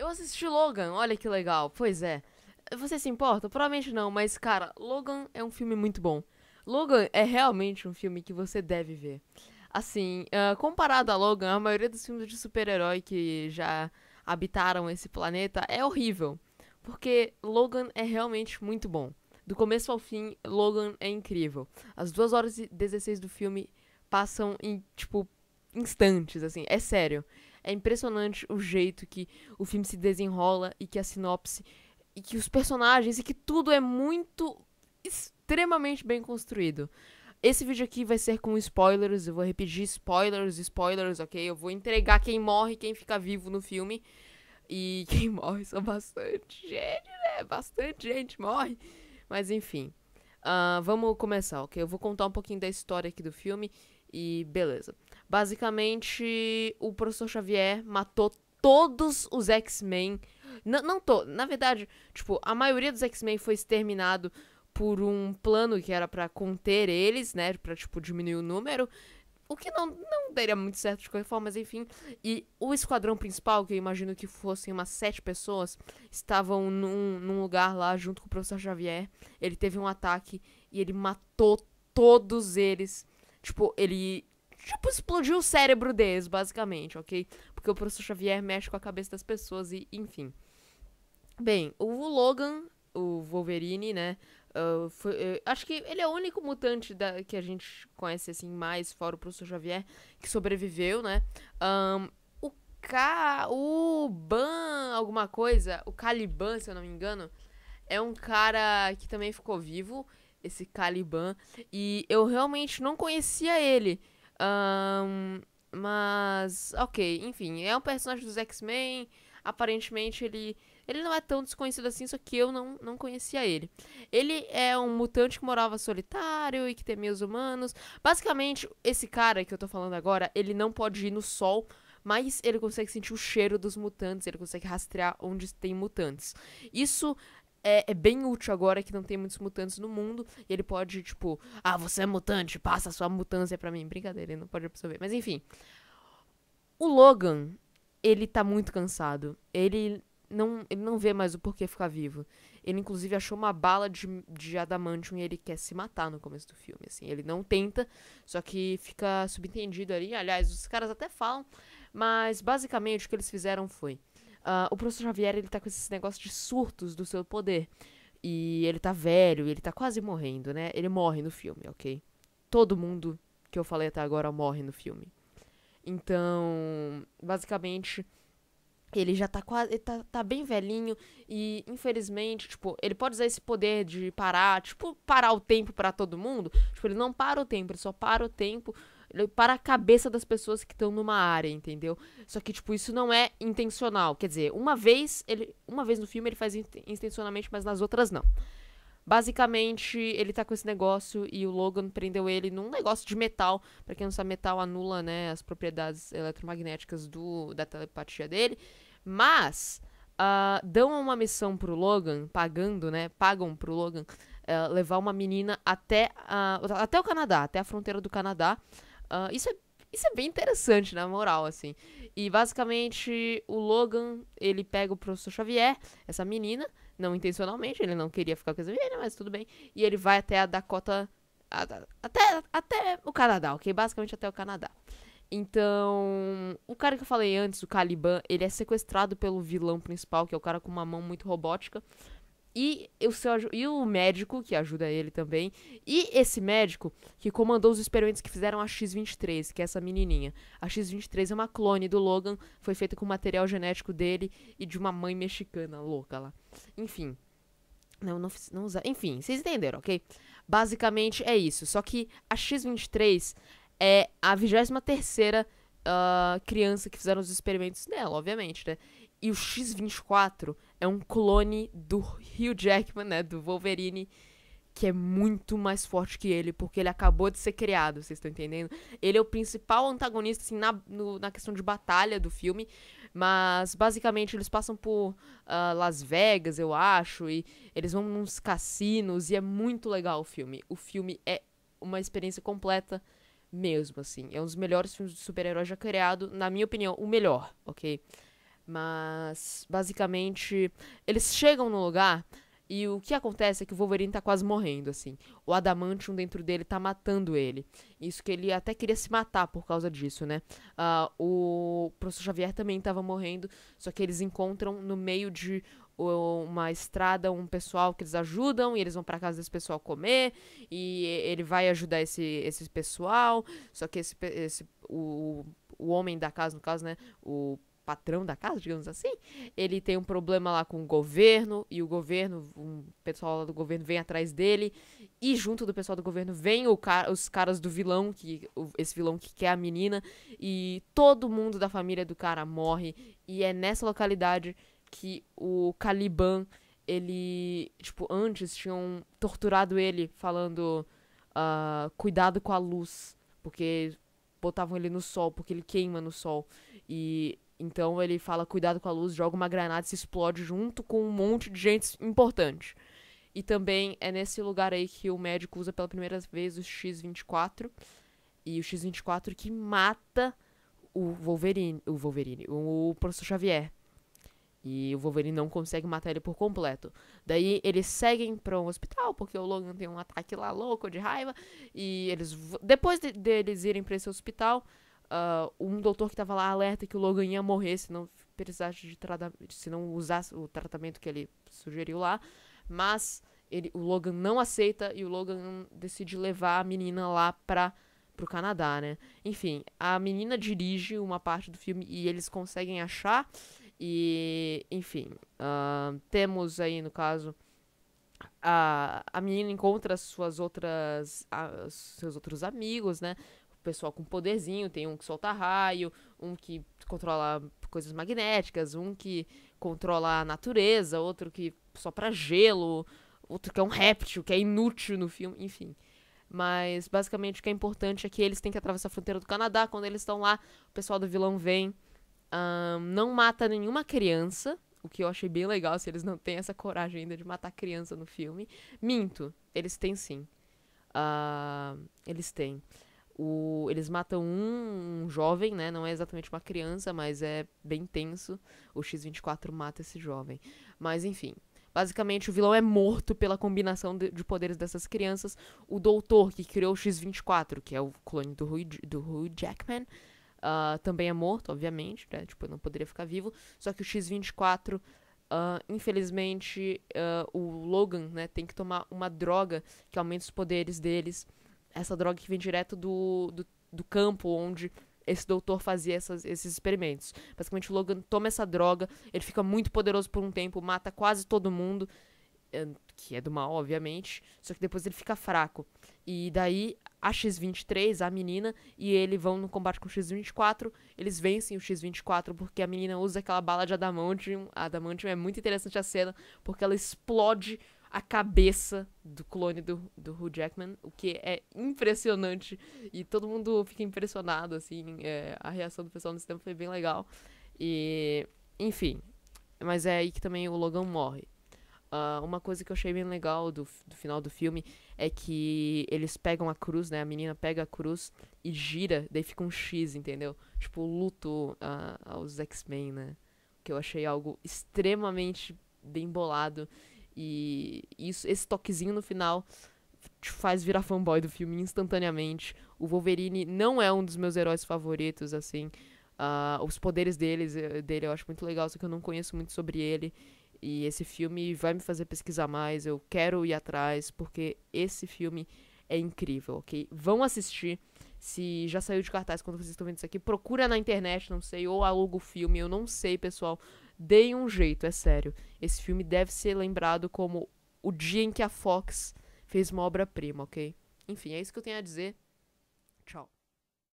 Eu assisti Logan, olha que legal. Pois é. Você se importa? Provavelmente não, mas cara, Logan é um filme muito bom. Logan é realmente um filme que você deve ver. Assim, uh, comparado a Logan, a maioria dos filmes de super-herói que já habitaram esse planeta é horrível. Porque Logan é realmente muito bom. Do começo ao fim, Logan é incrível. As 2 horas e 16 do filme passam em, tipo, instantes, assim, é sério. É impressionante o jeito que o filme se desenrola e que a sinopse e que os personagens e que tudo é muito extremamente bem construído. Esse vídeo aqui vai ser com spoilers, eu vou repetir spoilers, spoilers, ok? Eu vou entregar quem morre, quem fica vivo no filme. E quem morre são bastante gente, né? Bastante gente morre. Mas enfim, uh, vamos começar, ok? Eu vou contar um pouquinho da história aqui do filme e beleza. Basicamente, o professor Xavier matou todos os X-Men. Não tô, na verdade, tipo, a maioria dos X-Men foi exterminado por um plano que era para conter eles, né, para tipo diminuir o número. O que não, não daria muito certo de qualquer forma, mas enfim. E o esquadrão principal, que eu imagino que fossem umas sete pessoas, estavam num, num lugar lá junto com o professor Xavier. Ele teve um ataque e ele matou todos eles. Tipo, ele tipo, explodiu o cérebro deles, basicamente, ok? Porque o professor Xavier mexe com a cabeça das pessoas e, enfim. Bem, o Logan, o Wolverine, né? Uh, foi, uh, acho que ele é o único mutante da, que a gente conhece assim mais, fora o professor Xavier, que sobreviveu, né? Um, o K. O Ban, alguma coisa, o Caliban, se eu não me engano, é um cara que também ficou vivo, esse Caliban, e eu realmente não conhecia ele. Um, mas, ok, enfim, é um personagem dos X-Men. Aparentemente ele ele não é tão desconhecido assim, só que eu não, não conhecia ele. Ele é um mutante que morava solitário e que temia os humanos. Basicamente, esse cara que eu tô falando agora, ele não pode ir no sol, mas ele consegue sentir o cheiro dos mutantes, ele consegue rastrear onde tem mutantes. Isso é, é, bem útil agora que não tem muitos mutantes no mundo. E ele pode, tipo, ah, você é mutante, passa a sua mutância pra mim. Brincadeira, ele não pode absorver. Mas enfim. O Logan, ele tá muito cansado. Ele não, ele não vê mais o porquê ficar vivo. Ele, inclusive, achou uma bala de, de adamantium e ele quer se matar no começo do filme, assim. Ele não tenta, só que fica subentendido ali. Aliás, os caras até falam, mas basicamente o que eles fizeram foi... Uh, o professor Xavier, ele tá com esses negócios de surtos do seu poder. E ele tá velho, ele tá quase morrendo, né? Ele morre no filme, ok? Todo mundo que eu falei até agora morre no filme. Então, basicamente, ele já tá quase. Tá, tá, bem velhinho. E, infelizmente, tipo, ele pode usar esse poder de parar, tipo, parar o tempo para todo mundo. Tipo, ele não para o tempo, ele só para o tempo para a cabeça das pessoas que estão numa área, entendeu? Só que, tipo, isso não é intencional. Quer dizer, uma vez ele. Uma vez no filme ele faz intencionalmente, mas nas outras não. Basicamente, ele tá com esse negócio e o Logan prendeu ele num negócio de metal. Pra quem não sabe, metal anula, né, as propriedades eletromagnéticas do, da telepatia dele. Mas. Uh, dão uma missão pro Logan, pagando, né? Pagam pro Logan uh, levar uma menina até, uh, até o Canadá, até a fronteira do Canadá, Uh, isso, é, isso é bem interessante, na moral, assim. E basicamente o Logan, ele pega o professor Xavier, essa menina, não intencionalmente, ele não queria ficar com essa menina mas tudo bem. E ele vai até a Dakota. A, até, até o Canadá, ok? Basicamente até o Canadá. Então, o cara que eu falei antes, o Caliban, ele é sequestrado pelo vilão principal, que é o cara com uma mão muito robótica e o, seu, e o médico que ajuda ele também. E esse médico que comandou os experimentos que fizeram a X-23, que é essa menininha. A X-23 é uma clone do Logan, foi feita com material genético dele e de uma mãe mexicana louca lá. Enfim. Não, não, não usa. Enfim, vocês entenderam, ok? Basicamente é isso. Só que a X-23 é a 23 terceira uh, criança que fizeram os experimentos nela, obviamente, né? E o X-24 é um clone do Hugh Jackman, né? Do Wolverine, que é muito mais forte que ele, porque ele acabou de ser criado, vocês estão entendendo? Ele é o principal antagonista, assim, na, no, na questão de batalha do filme. Mas basicamente eles passam por uh, Las Vegas, eu acho, e eles vão nos cassinos, e é muito legal o filme. O filme é uma experiência completa mesmo, assim. É um dos melhores filmes de super-herói já criado, na minha opinião, o melhor, ok? Mas, basicamente, eles chegam no lugar e o que acontece é que o Wolverine tá quase morrendo, assim. O Adamantium dentro dele tá matando ele. Isso que ele até queria se matar por causa disso, né? Uh, o professor Xavier também tava morrendo, só que eles encontram no meio de uma estrada, um pessoal que eles ajudam e eles vão para casa desse pessoal comer e ele vai ajudar esse, esse pessoal, só que esse, esse o, o homem da casa, no caso, né, o patrão da casa, digamos assim, ele tem um problema lá com o governo, e o governo, um pessoal do governo vem atrás dele, e junto do pessoal do governo vem car os caras do vilão, que o, esse vilão que quer a menina, e todo mundo da família do cara morre, e é nessa localidade que o Caliban, ele, tipo, antes tinham torturado ele falando uh, cuidado com a luz, porque botavam ele no sol, porque ele queima no sol. E então ele fala cuidado com a luz, joga uma granada e se explode junto com um monte de gente importante. E também é nesse lugar aí que o médico usa pela primeira vez o X-24. E o X-24 que mata o Wolverine, o Wolverine, o Professor Xavier. E o Wolverine não consegue matar ele por completo. Daí eles seguem para um hospital, porque o Logan tem um ataque lá louco de raiva. E eles. Depois de, deles irem para esse hospital, uh, um doutor que tava lá alerta que o Logan ia morrer se não precisasse de se não usasse o tratamento que ele sugeriu lá, mas ele, o Logan não aceita e o Logan decide levar a menina lá para pro Canadá, né? Enfim, a menina dirige uma parte do filme e eles conseguem achar e, enfim, uh, temos aí no caso a, a menina encontra suas outras a, seus outros amigos, né? pessoal com poderzinho, tem um que solta raio, um que controla coisas magnéticas, um que controla a natureza, outro que só pra gelo, outro que é um réptil, que é inútil no filme, enfim. Mas basicamente o que é importante é que eles têm que atravessar a fronteira do Canadá. Quando eles estão lá, o pessoal do vilão vem. Um, não mata nenhuma criança. O que eu achei bem legal, se eles não têm essa coragem ainda de matar criança no filme. Minto, eles têm sim. Uh, eles têm. O, eles matam um, um, jovem, né? Não é exatamente uma criança, mas é bem tenso. O X-24 mata esse jovem. Mas enfim. Basicamente, o vilão é morto pela combinação de, de poderes dessas crianças. O doutor que criou o X-24, que é o clone do Hugh, do Hugh Jackman, uh, também é morto, obviamente, né? Tipo, não poderia ficar vivo. Só que o X-24 Uh, ah, infelizmente, uh, o Logan né, tem que tomar uma droga que aumenta os poderes deles essa droga que vem direto do, do, do campo onde esse doutor fazia essas, esses experimentos. Basicamente, o Logan toma essa droga, ele fica muito poderoso por um tempo, mata quase todo mundo, eh, que é do mal, obviamente, só que depois ele fica fraco. E daí a X-23, a menina, e ele vão no combate com o X-24, eles vencem o X-24 porque a menina usa aquela bala de adamantium. adamantium é muito interessante a cena, porque ela explode a cabeça do clone do, do Hugh Jackman, o que é impressionante. E todo mundo fica impressionado, assim. É, a reação do pessoal nesse tempo foi bem legal. E, enfim. Mas é aí que também o Logan morre. Uh, uma coisa que eu achei bem legal do, do final do filme é que eles pegam a cruz, né? A menina pega a cruz e gira, daí fica um X, entendeu? Tipo, luto uh, aos X-Men, né? Que eu achei algo extremamente bem bolado e isso, esse toquezinho no final te faz virar fanboy do filme instantaneamente. O Wolverine não é um dos meus heróis favoritos, assim. Uh, os poderes deles, eh, dele eu acho muito legal, só que eu não conheço muito sobre ele. E esse filme vai me fazer pesquisar mais. Eu quero ir atrás, porque esse filme é incrível, ok? Vão assistir. Se já saiu de cartaz quando vocês estão vendo isso aqui, procura na internet, não sei, ou aluga o filme, eu não sei, pessoal. Deem um jeito, é sério. Esse filme deve ser lembrado como o dia em que a Fox fez uma obra-prima, ok? Enfim, é isso que eu tenho a dizer. Tchau.